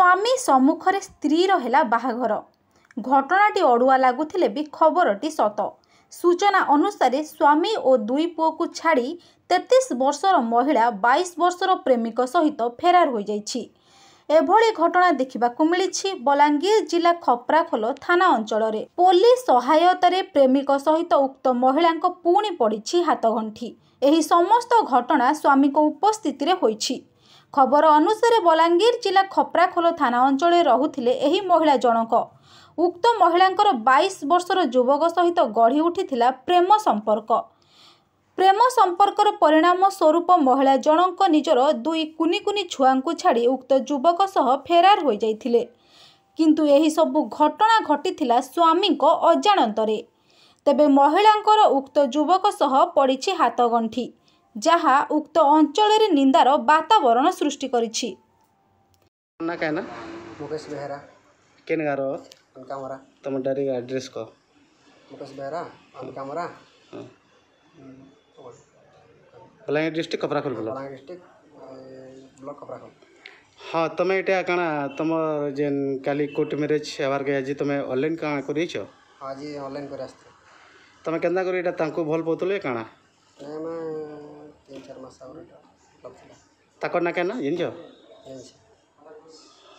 ସ୍ୱାମୀ ସମ୍ମୁଖରେ ସ୍ତ୍ରୀର ହେଲା ବାହାଘର ଘଟଣାଟି ଅଡ଼ୁଆ ଲାଗୁଥିଲେ ବି ଖବରଟି ସତ ସୂଚନା ଅନୁସାରେ ସ୍ୱାମୀ ଓ ଦୁଇ ପୁଅକୁ ଛାଡ଼ି ତେତିଶ ବର୍ଷର ମହିଳା ବାଇଶ ବର୍ଷର ପ୍ରେମିକ ସହିତ ଫେରାର ହୋଇଯାଇଛି ଏଭଳି ଘଟଣା ଦେଖିବାକୁ ମିଳିଛି ବଲାଙ୍ଗୀର ଜିଲ୍ଲା ଖପ୍ରାଖୋଲ ଥାନା ଅଞ୍ଚଳରେ ପୋଲିସ ସହାୟତାରେ ପ୍ରେମିକ ସହିତ ଉକ୍ତ ମହିଳାଙ୍କ ପୁଣି ପଡ଼ିଛି ହାତଗଣ୍ଠି ଏହି ସମସ୍ତ ଘଟଣା ସ୍ୱାମୀଙ୍କ ଉପସ୍ଥିତିରେ ହୋଇଛି ଖବର ଅନୁସାରେ ବଲାଙ୍ଗୀର ଜିଲ୍ଲା ଖପ୍ରାଖୋଲ ଥାନା ଅଞ୍ଚଳରେ ରହୁଥିଲେ ଏହି ମହିଳା ଜଣକ ଉକ୍ତ ମହିଳାଙ୍କର ବାଇଶ ବର୍ଷର ଯୁବକ ସହିତ ଗଢ଼ି ଉଠିଥିଲା ପ୍ରେମ ସମ୍ପର୍କ ପ୍ରେମ ସମ୍ପର୍କର ପରିଣାମ ସ୍ୱରୂପ ମହିଳା ଜଣଙ୍କ ନିଜର ଦୁଇ କୁନି କୁନି ଛୁଆଙ୍କୁ ଛାଡ଼ି ଉକ୍ତ ଯୁବକ ସହ ଫେରାର ହୋଇଯାଇଥିଲେ କିନ୍ତୁ ଏହିସବୁ ଘଟଣା ଘଟିଥିଲା ସ୍ୱାମୀଙ୍କ ଅଜାଣତରେ ତେବେ ମହିଳାଙ୍କର ଉକ୍ତ ଯୁବକ ସହ ପଡ଼ିଛି ହାତଗଣ୍ଠି ଯାହା ଉକ୍ତ ଅଞ୍ଚଳରେ ନିନ୍ଦାର ବାତାବରଣ ସୃଷ୍ଟି କରିଛି ନା କାହିଁନା ମୁକେଶ ବେହେରା କେନ୍ ଗାଁର କାମରା ତମ ଡାଇରେକ୍ଟ ଆଡ୍ରେସ୍ କହ ମୁକେଶ ବେହେରା କାମରା Balangir district Kaprakhol Balangir district block Kaprakhol ହଁ ତମେ ଏଇଟା କାଣା ତମର ଯେନ୍ କାଲି କୋର୍ଟ ମ୍ୟାରେଜ୍ ହେବାର୍କେ ଆଜି ତମେ ଅନଲାଇନ୍ କାଣା କରିଛ ହଁ ଆଜି ଅନଲାଇନ୍ କରି ଆସିଥିଲି ତମେ କେନ୍ତା କରି ଏଇଟା ତାଙ୍କୁ ଭଲ ପାଉଥିଲେ କାଣା ଆମେ शर्मा साहब ना क्या जिन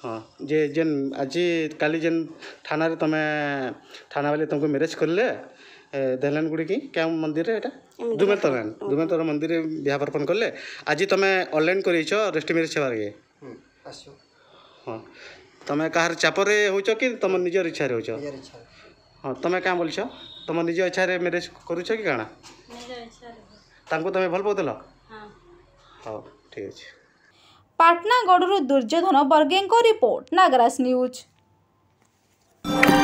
हाँ जे जेन आज कल जेन थाना तुम थाना वाले तुमको मेरेज करले देहलान गुड़ी की क्या मंदिर रे एटा दुमेल तोरण दुमेल तोरण मंदिर रे बिहा अर्पण आज तुम अनलैन कर छ मेरेज छ बारे आछो हाँ तुम्हें हो कि तुम निज इच्छा हो छ निज तुम्हें का बोल तुम निज इच्छा हाँ, मेरेज करू कि काना निज भल पौ ହଉ ଠିକ୍ ଅଛି ପାଟନାଗଡ଼ରୁ ଦୁର୍ଯ୍ୟୋଧନ ବର୍ଗେଙ୍କ ରିପୋର୍ଟ ନାଗରାଜ ନ୍ୟୁଜ୍